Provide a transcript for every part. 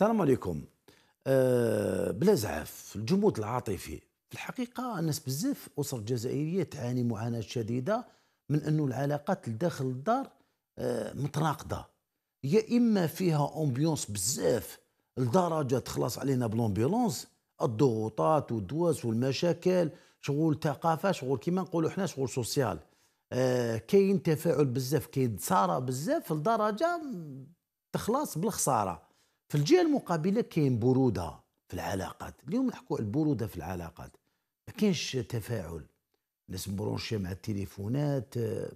السلام عليكم أه بلا زعاف الجمود العاطفي في الحقيقة الناس بزاف أسر جزائرية تعاني معاناة شديدة من أنه العلاقات لداخل الدار أه متناقضة يا إما فيها أمبيونس بزاف لدرجة تخلص علينا بلومبيلونس الضغوطات والدواس والمشاكل شغل ثقافة شغل كيما نقولوا حنا شغل سوسيال أه كاين تفاعل بزاف كاين تصارى بزاف لدرجة تخلص بالخسارة في الجهه المقابله كاين بروده في العلاقات اليوم نحكوا البروده في العلاقات ما كاينش تفاعل الناس مبرونشيه مع التليفونات آه،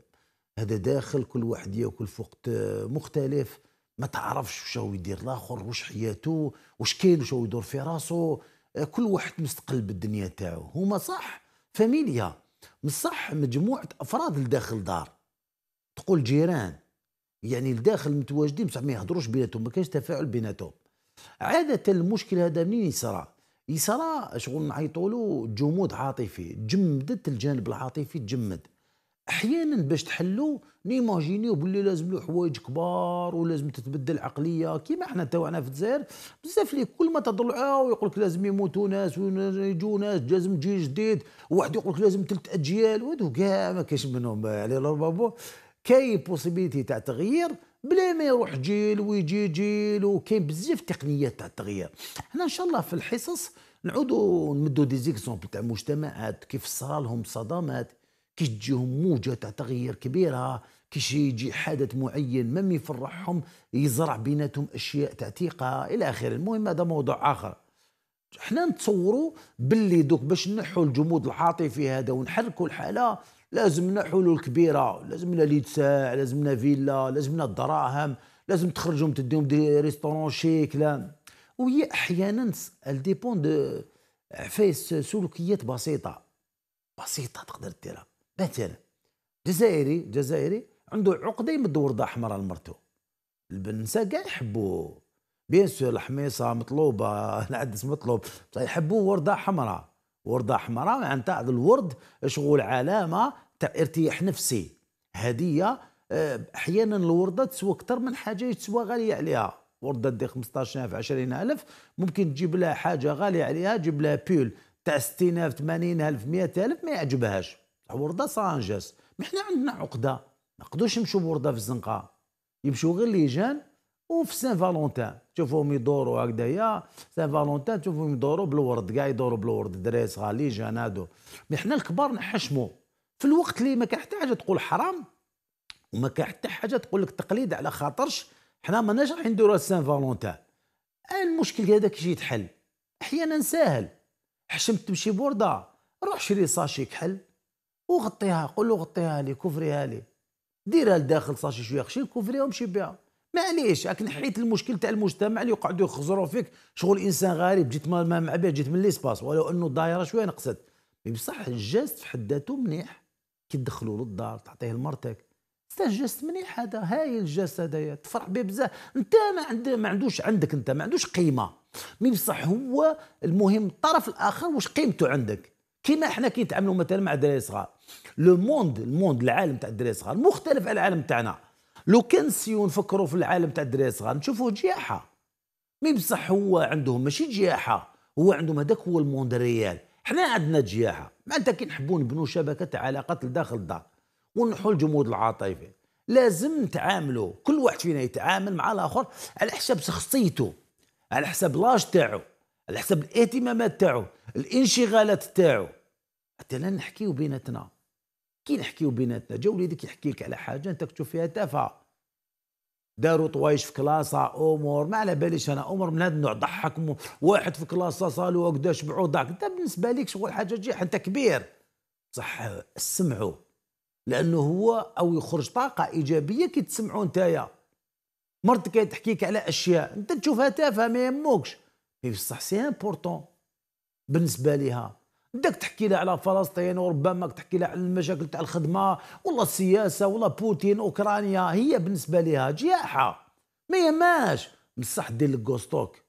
هذا داخل كل واحد ياكل في وقت آه، مختلف ما تعرفش واش هو يدير الاخر واش حياته واش كاين واش هو يدور في راسو آه، كل واحد مستقل بالدنيا تاعو هما صح فاميليا بصح مجموعه افراد لداخل دار تقول جيران يعني الداخل متواجدين بصح ما يهضروش بيناتهم ما كانش تفاعل بيناتهم عاده المشكل هذا منين يصرى يصرى شغل نعيطوا له جمود عاطفي جمدت الجانب العاطفي تجمد احيانا باش تحلو نيماجينيو بلي لازم له حوايج كبار ولازم تتبدل عقليه كيما احنا توعنا في الجزائر بزاف اللي كل ما تطلع آه، ويقول لك لازم يموتوا ناس ويجوا ناس لازم تجي جديد وواحد يقول لك لازم ثلاث اجيال وهذو كاع ما كاش منهم علي بابو كاين بوسيبيليتي تاع تغيير بلا ما يروح جيل ويجي جيل وكاين بزاف تقنيات تاع التغيير حنا ان شاء الله في الحصص نعودوا نمدوا دي زيكزومبل تاع مجتمعات كيف صرالهم صدمات كي تجيهم موجه تاع تغيير كبيره كي يجي حدث معين ما يفرحهم يزرع بيناتهم اشياء تاع ثقه الى اخره المهم هذا موضوع اخر حنا نتصوروا باللي دوك باش نحوا الجمود العاطفي هذا ونحركوا الحاله لازمنا حلول كبيره لازمنا ليتساع لازمنا فيلا لازمنا الدراهم لازم تخرجهم تديهم دي ريستورون شيك لا وهي احيانا الديبون دو عفايس سلوكيات بسيطه بسيطه تقدر ديرها مثلا جزائري جزائري عنده عقده يمد ورده حمراء لمرتو البنسه كاع يحبوه بيان سور الحميصه مطلوبه العدس مطلوب يحبوا ورده حمراء ورده حمراء معناتها هذا الورد شغل علامه تاع ارتياح نفسي هديه آه، احيانا الورده تسوى اكثر من حاجه تسوى غاليه عليها ورده دي 15000 20000 ممكن تجيب لها حاجه غاليه عليها تجيب لها بول تاع 60000 80000 100000 ما يعجبهاش الورده سانجاس ما حنا عندنا عقده ما نقدوش نمشيو بورده في الزنقه يمشيو غير جان وفي سان فالونتان تشوفوهم يدوروا هكذايا سان فالونتان تشوفوهم يدوروا بالورد كاع يدوروا بالورد دراري صغار جانادو هادو مي حنا الكبار نحشموا في الوقت اللي ما كان حتى حاجه تقول حرام وما كان حتى حاجه تقول لك تقليد على خاطرش حنا ماناش رايحين نديرو سان فالونتان المشكل هذا كيجي يتحل احيانا ساهل حشمت تمشي بورده روح شري صاشي كحل وغطيها قول له غطيها لي كفريها لي ديرها لداخل صاشي شويه خشين كفريها ومشي بها معليش راك نحيت المشكل تاع المجتمع اللي يقعدوا يخزروا فيك شغل انسان غريب جيت ما مع جيت من ليسباس ولو انه الدائره شويه نقصت بصح الجاست في حد ذاته مليح كي تدخلوا للدار تعطيه لمرتك جست مليح هذا هاي الجسد هذايا تفرح به بزاف انت ما, عند ما عندوش عندك انت ما عندوش قيمه مي بصح هو المهم الطرف الاخر واش قيمته عندك كيما احنا كي نتعاملوا مثلا مع الدراري الصغار لو موند الموند العالم تاع الدراري الصغار مختلف على العالم تاعنا لو كان سيو نفكروا في العالم تاع الدراري الصغار نشوفوه جياحه مي بصح هو عندهم ماشي جياحه هو عندهم هذاك هو الموند الريال حنا عندنا جياحه معناتها كي نحبوا نبنوا شبكه علاقات لداخل الدار ونحو الجمود العاطفي لازم نتعاملوا كل واحد فينا يتعامل مع الاخر على حسب شخصيته على حسب لاج تاعو على حسب الاهتمامات تاعو الانشغالات تاعو حتى لا نحكيو بيناتنا كي نحكيو بيناتنا جا وليدك يحكي لك على حاجه انت تشوف فيها تافهه داروا طوايش في كلاسة امور ما على باليش انا امور من هذا النوع ضحك واحد في كلاسة صالو وقدا شبعوا ضحك انت بالنسبه لك شغل حاجه تجي انت كبير صح سمعوا لانه هو او يخرج طاقه ايجابيه كي تسمعوا نتايا مرتك تحكيك على اشياء انت تشوفها تافهه ما يهمكش بصح سي امبورطون بالنسبه لها بدك تحكي لها على فلسطين وربما تحكي لها على المشاكل تاع الخدمه والله السياسه والله بوتين اوكرانيا هي بالنسبه لها جياحه ما يماش بصح دير لك غوستوك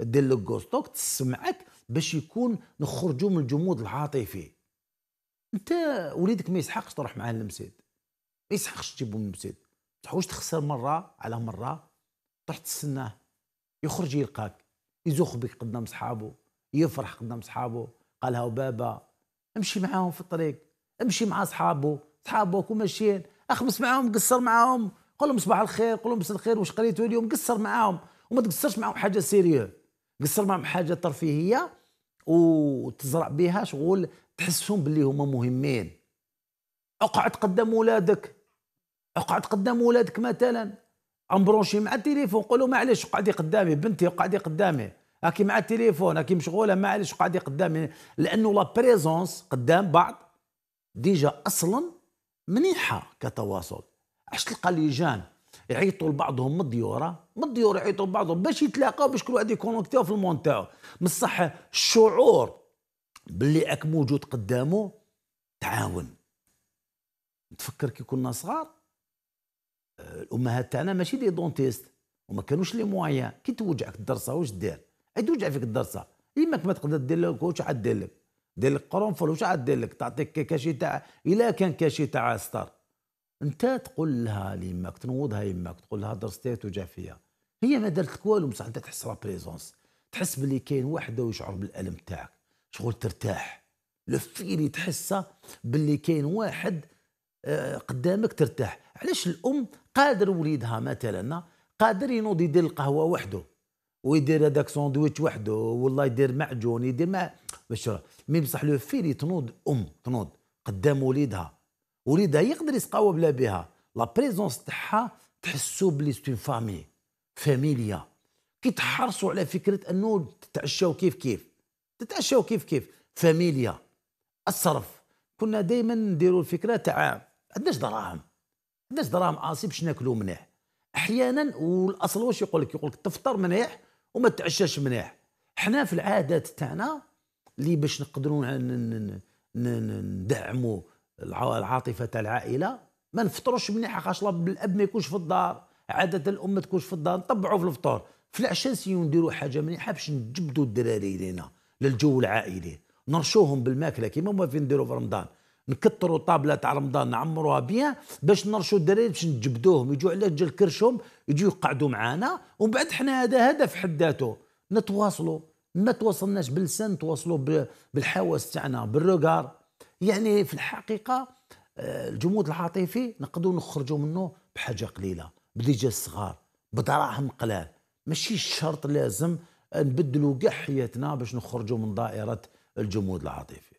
دير لك غوستوك تسمعك باش يكون نخرجوا من الجمود العاطفي انت وليدك ما يسحقش تروح معاه للمسيد ما يسحقش تجيبه من المسيد تحوش تخسر مره على مره تروح تستناه يخرج يلقاك يزوخ بك قدام صحابه يفرح قدام صحابه قالها وبابا امشي معاهم في الطريق امشي مع اصحابه اصحابك وماشيين اخبص معاهم قصر معاهم قول لهم صباح الخير قول لهم مساء الخير واش قريتوا اليوم قصر معاهم وما تقصرش معاهم حاجه سيريو قصر معاهم حاجه ترفيهيه وتزرع بها شغل تحسهم باللي هما مهمين اقعد قدام ولادك اقعد قدام ولادك مثلا امبرونشي مع التليفون قولوا معليش اقعدي قدامي بنتي اقعدي قدامي راكي مع التليفون راكي مشغوله معليش قاعده قدام لانه لا بريزونس قدام بعض ديجا اصلا منيحه كتواصل اش تلقى لي جان يعيطوا لبعضهم من الديوره من الديور يعيطوا لبعضهم باش يتلاقاو باش كل واحد يكونكتيو في المون تاعو بصح الشعور باللي اك موجود قدامه تعاون نتفكر كي كنا صغار آه، الامهات تاعنا ماشي دي دونتيست وما كانوش لي موايا كي توجعك الدرسه واش دير حيتوجع فيك الدرسه يماك ما تقدر دير لك واش عاد دير لك دير لك قرنفل واش عاد دير لك تعطيك كاشي تاع الا كان كاشي تاع ستار انت تقول لها يماك تنوضها يماك تقول لها درستي توجع فيا هي ما دارت لك والو بصح انت تحس لا بريزونس تحس باللي كاين وحده ويشعر بالالم تاعك شغل ترتاح لو فيلي تحسه باللي كاين واحد آه، قدامك ترتاح علاش الام قادر وليدها مثلا قادر ينوض يدير القهوه وحده ويدير هذاك ساندويتش وحده والله يدير معجون يدير ما باش مي بصح لو فيل تنوض ام تنوض قدام وليدها وليدها يقدر يسقاو بلا بها لا بريزونس تاعها تحسوا بلي ستون فامي فاميليا كي تحرصوا على فكره انه تتعشاو كيف كيف تتعشاو كيف كيف فاميليا الصرف كنا دائما نديروا الفكره تاع عندناش دراهم عندناش دراهم عاصي باش ناكلوا مليح احيانا والاصل واش يقول لك يقول لك تفطر مليح وما تعشاش مليح حنا في العادات تاعنا اللي باش نقدروا ندعموا العاطفه تاع العائله ما نفطروش مليح خاطر الاب ما يكونش في الدار عاده الام ما تكونش في الدار نطبعوا في الفطور في العشاء نسيو نديروا حاجه مليحه باش نجبدوا الدراري لينا للجو العائلي نرشوهم بالماكله كيما ما في نديروا في رمضان نكثروا طابله تاع رمضان نعمروها بيان باش نرشوا الدراري باش نجبدوهم يجوا على جل كرشهم يجوا يقعدوا معانا ومن بعد حنا هذا هدف حد ذاته نتواصلوا ما تواصلناش باللسان تواصلوا بالحواس تاعنا بالرقار يعني في الحقيقه آه، الجمود العاطفي نقدروا نخرجوا منه بحاجه قليله بديجا صغار بدراهم قلال ماشي شرط لازم نبدلوا كاع حياتنا باش نخرجوا من دائره الجمود العاطفي